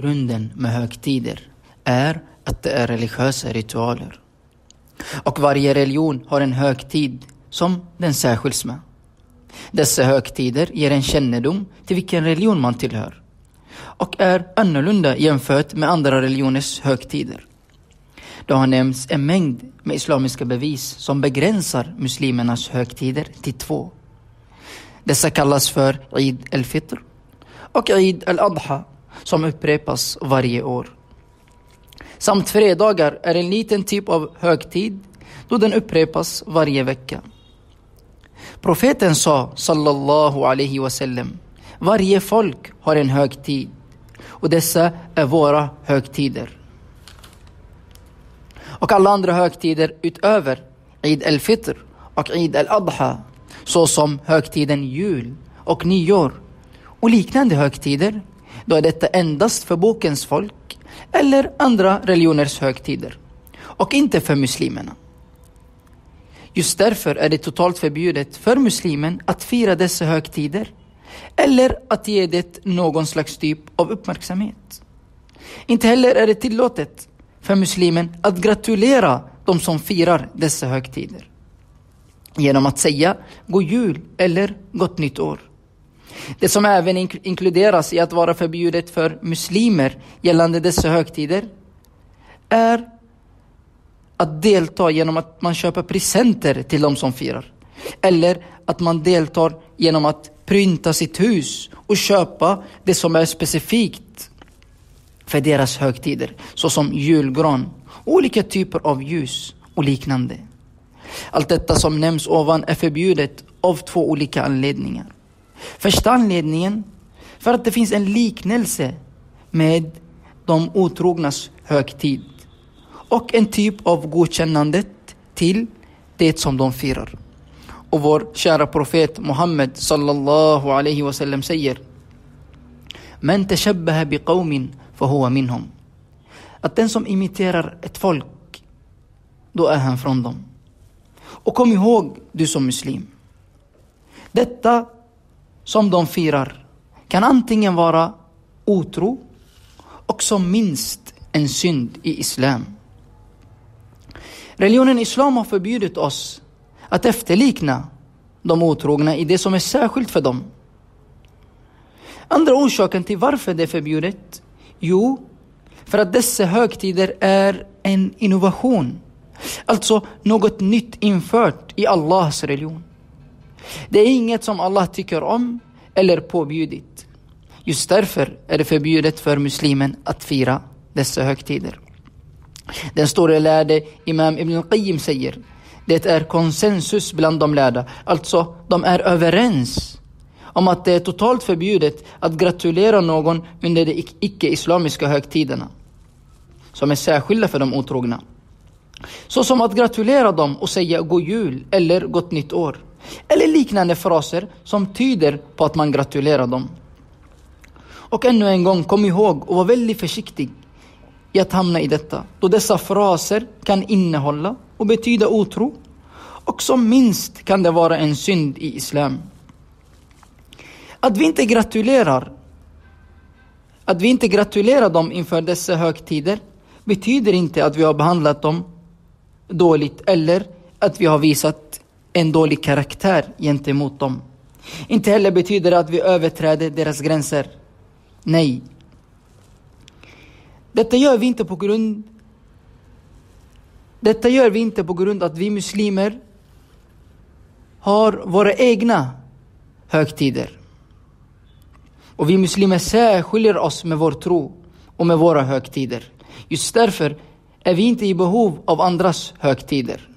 Grunden med högtider är att det är religiösa ritualer. Och varje religion har en högtid som den särskiljs med. Dessa högtider ger en kännedom till vilken religion man tillhör och är annorlunda jämfört med andra religioners högtider. Det har nämnts en mängd med islamiska bevis som begränsar muslimernas högtider till två. Dessa kallas för Eid al-Fitr och Eid al-Adha som upprepas varje år. Samt fredagar är en liten typ av högtid då den upprepas varje vecka. Profeten sa, sallallahu alaihi wasallam, varje folk har en högtid och dessa är våra högtider. Och alla andra högtider utöver Eid al-Fitr och Eid al-Adha såsom högtiden jul och nyår och liknande högtider då är detta endast för bokens folk eller andra religioners högtider och inte för muslimerna. Just därför är det totalt förbjudet för muslimen att fira dessa högtider eller att ge det någon slags typ av uppmärksamhet. Inte heller är det tillåtet för muslimen att gratulera de som firar dessa högtider genom att säga God Jul eller Gott Nytt År. Det som även inkluderas i att vara förbjudet för muslimer gällande dessa högtider är att delta genom att man köper presenter till de som firar. Eller att man deltar genom att prynta sitt hus och köpa det som är specifikt för deras högtider, såsom julgran, olika typer av ljus och liknande. Allt detta som nämns ovan är förbjudet av två olika anledningar. Första anledningen, för att det finns en liknelse med de otrognas högtid och en typ av godkännandet till det som de firar. Och vår kära profet Muhammed sallallahu alaihi wasallam säger Men biqawmin minhum. Att den som imiterar ett folk, då är han från dem. Och kom ihåg, du som muslim. Detta som de firar kan antingen vara otro och som minst en synd i Islam. Religionen Islam har förbjudit oss att efterlikna de otrogna i det som är särskilt för dem. Andra orsaken till varför det är förbjudet? Jo, för att dessa högtider är en innovation. Alltså något nytt infört i Allahs religion. Det är inget som Allah tycker om eller påbjudit. Just därför är det förbjudet för muslimen att fira dessa högtider. Den store lärde Imam Ibn Qayyim säger Det är konsensus bland de lärda, alltså de är överens om att det är totalt förbjudet att gratulera någon under de icke-islamiska högtiderna som är särskilda för de otrogna. Såsom att gratulera dem och säga God Jul eller Gott Nytt År eller liknande fraser som tyder på att man gratulerar dem. Och ännu en gång, kom ihåg och var väldigt försiktig i att hamna i detta, då dessa fraser kan innehålla och betyda otro och som minst kan det vara en synd i Islam. Att vi inte gratulerar att vi inte gratulerar dem inför dessa högtider betyder inte att vi har behandlat dem dåligt eller att vi har visat en dålig karaktär gentemot dem. Inte heller betyder det att vi överträder deras gränser. Nej. Detta gör vi inte på grund detta gör vi inte på grund att vi muslimer har våra egna högtider. Och vi muslimer särskiljer oss med vår tro och med våra högtider. Just därför är vi inte i behov av andras högtider.